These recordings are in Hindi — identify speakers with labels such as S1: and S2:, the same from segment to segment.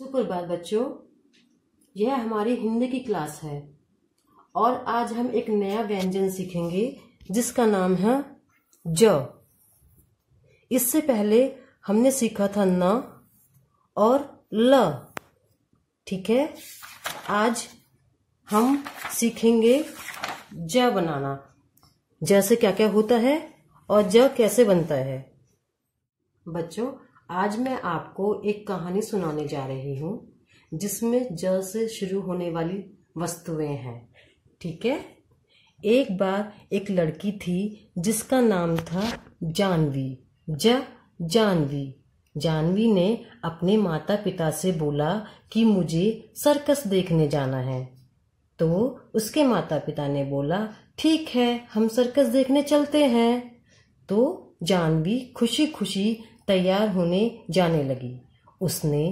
S1: सुप्रभात बच्चों यह हमारी हिंदी की क्लास है और आज हम एक नया व्यंजन सीखेंगे जिसका नाम है ज इससे पहले हमने सीखा था न और ल ठीक है आज हम सीखेंगे ज बनाना ज से क्या क्या होता है और ज कैसे बनता है बच्चों आज मैं आपको एक कहानी सुनाने जा रही हूँ जिसमें ज से शुरू होने वाली वस्तुएं हैं ठीक है एक बार एक लड़की थी जिसका नाम था जानवी ज जानवी जानवी ने अपने माता पिता से बोला कि मुझे सर्कस देखने जाना है तो उसके माता पिता ने बोला ठीक है हम सर्कस देखने चलते हैं तो जानवी खुशी खुशी तैयार होने जाने लगी उसने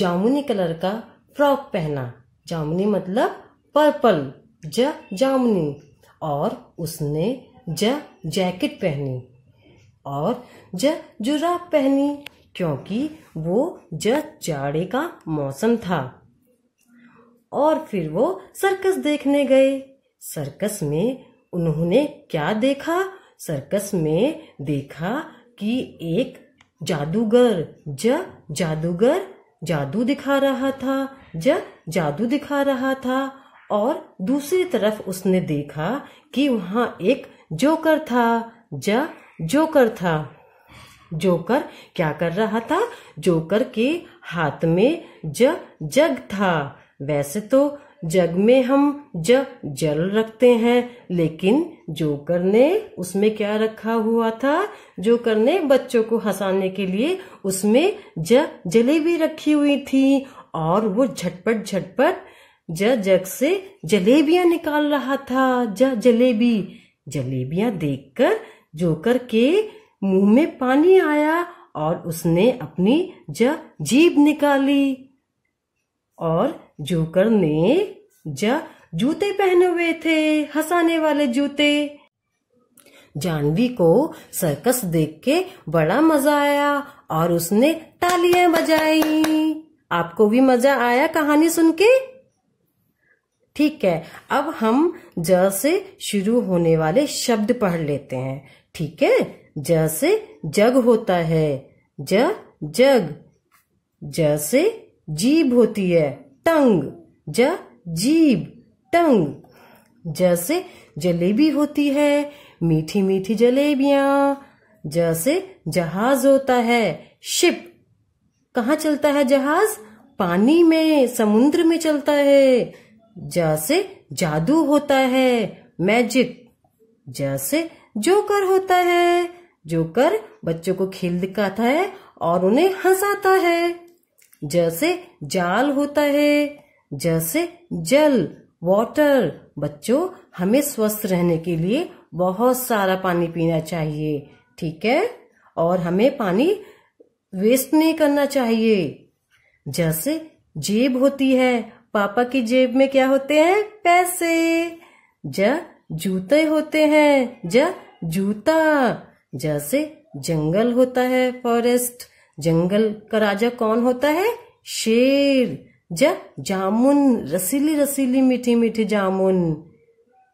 S1: जामुनी कलर का फ्रॉक पहना जामुनी मतलब पर्पल ज जामुनी और उसने ज जैकेट पहनी और ज जुराब पहनी क्योंकि वो ज जाड़े का मौसम था और फिर वो सर्कस देखने गए सर्कस में उन्होंने क्या देखा सर्कस में देखा कि एक जादूगर ज जादूगर जादू दिखा रहा था ज जादू दिखा रहा था और दूसरी तरफ उसने देखा कि वहां एक जोकर था ज जोकर था जोकर क्या कर रहा था जोकर के हाथ में ज जग था वैसे तो जग में हम ज जल रखते हैं लेकिन जोकर ने उसमें क्या रखा हुआ था जोकर ने बच्चों को हंसाने के लिए उसमें ज जलेबी रखी हुई थी और वो झटपट झटपट ज जग से जलेबियां निकाल रहा था ज जलेबी जलेबियां देखकर जोकर के मुंह में पानी आया और उसने अपनी ज जीभ निकाली और जोकर ने जा जूते पहने हुए थे हंसाने वाले जूते जानवी को सर्कस देख के बड़ा मजा आया और उसने तालियां बजाई आपको भी मजा आया कहानी सुन के ठीक है अब हम ज से शुरू होने वाले शब्द पढ़ लेते हैं ठीक है ज से जग होता है ज जग ज से जीभ होती है टंग ज जीब टंग जैसे जलेबी होती है मीठी मीठी जलेबियां जैसे जहाज होता है शिप कहा चलता है जहाज पानी में समुद्र में चलता है जैसे जादू होता है मैजिक जैसे जोकर होता है जोकर बच्चों को खेल दिखाता है और उन्हें हंसाता है जैसे जाल होता है जैसे जल वाटर बच्चों हमें स्वस्थ रहने के लिए बहुत सारा पानी पीना चाहिए ठीक है और हमें पानी वेस्ट नहीं करना चाहिए जैसे जेब होती है पापा की जेब में क्या होते हैं पैसे ज जूते होते हैं ज जूता जैसे जंगल होता है फॉरेस्ट जंगल का राजा कौन होता है शेर ज जामुन रसीली रसीली मीठी मीठी जामुन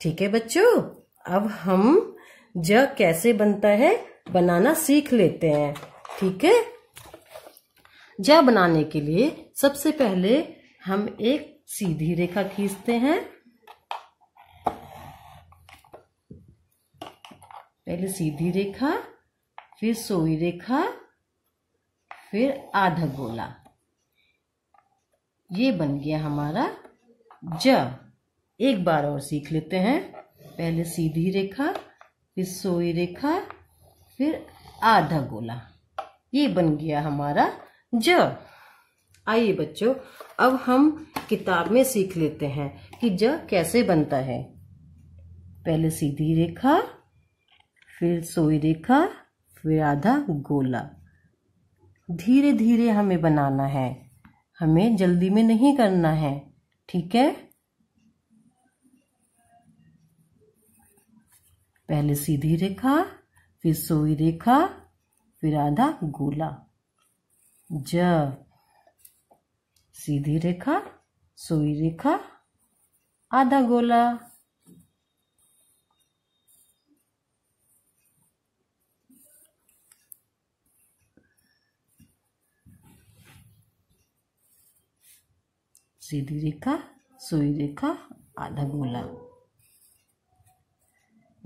S1: ठीक है बच्चों अब हम ज कैसे बनता है बनाना सीख लेते हैं ठीक है ज बनाने के लिए सबसे पहले हम एक सीधी रेखा खींचते हैं पहले सीधी रेखा फिर सोई रेखा फिर आधा गोला ये बन गया हमारा ज एक बार और सीख लेते हैं पहले सीधी रेखा फिर सोई रेखा फिर आधा गोला ये बन गया हमारा ज आइए बच्चों अब हम किताब में सीख लेते हैं कि ज कैसे बनता है पहले सीधी रेखा फिर सोई रेखा फिर आधा गोला धीरे धीरे हमें बनाना है हमें जल्दी में नहीं करना है ठीक है पहले सीधी रेखा फिर सोई रेखा फिर आधा गोला ज सीधी रेखा सोई रेखा आधा गोला सीधी रेखा सुई रेखा आधा गोला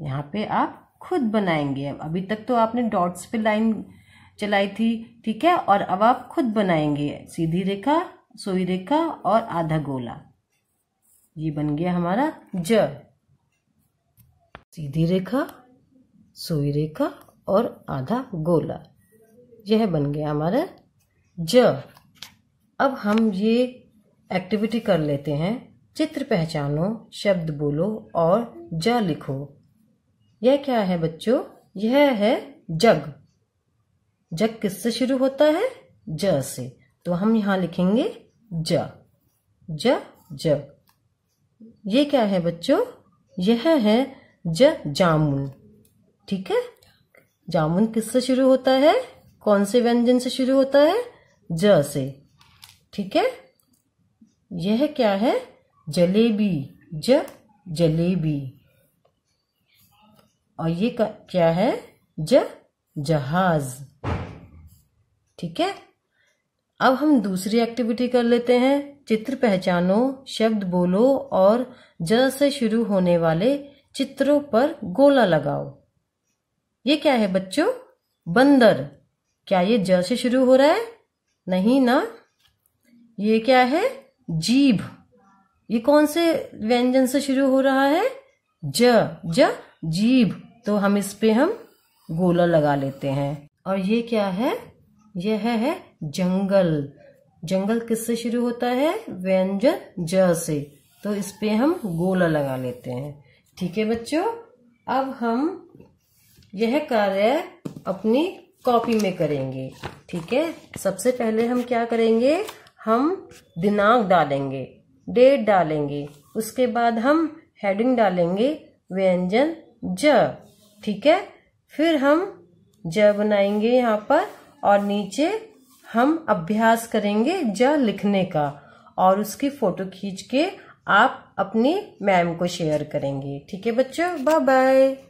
S1: यहाँ पे आप खुद बनाएंगे अभी तक तो आपने डॉट्स पे लाइन चलाई थी ठीक है और अब आप खुद बनाएंगे सीधी रेखा सोई रेखा और आधा गोला ये बन गया हमारा ज सीधी रेखा सोई रेखा और आधा गोला यह बन गया हमारा ज अब हम ये एक्टिविटी कर लेते हैं चित्र पहचानो शब्द बोलो और ज लिखो यह क्या है बच्चों यह है जग जग किससे शुरू होता है ज से तो हम यहां लिखेंगे ज ज जग ये क्या है बच्चों यह है ज जामुन ठीक है जामुन किससे शुरू होता है कौन से व्यंजन से शुरू होता है ज से ठीक है यह क्या है जलेबी ज जलेबी और ये क्या है ज जहाज ठीक है अब हम दूसरी एक्टिविटी कर लेते हैं चित्र पहचानो शब्द बोलो और ज से शुरू होने वाले चित्रों पर गोला लगाओ ये क्या है बच्चों बंदर क्या ये ज से शुरू हो रहा है नहीं ना ये क्या है जीभ ये कौन से व्यंजन से शुरू हो रहा है ज ज जीभ तो हम इस पे हम गोला लगा लेते हैं और ये क्या है यह है, है जंगल जंगल किससे शुरू होता है व्यंजन ज से तो इस पे हम गोला लगा लेते हैं ठीक है बच्चों अब हम यह कार्य अपनी कॉपी में करेंगे ठीक है सबसे पहले हम क्या करेंगे हम दिनांक डालेंगे डेट डालेंगे उसके बाद हम हेडिंग डालेंगे व्यंजन ज ठीक है फिर हम ज बनाएंगे यहाँ पर और नीचे हम अभ्यास करेंगे ज लिखने का और उसकी फ़ोटो खींच के आप अपनी मैम को शेयर करेंगे ठीक है बच्चों बाय बाय